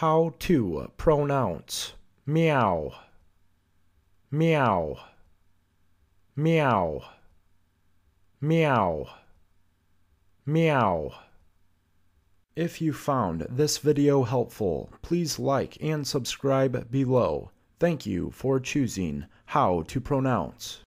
How to pronounce meow, meow, meow, meow, meow. If you found this video helpful, please like and subscribe below. Thank you for choosing how to pronounce.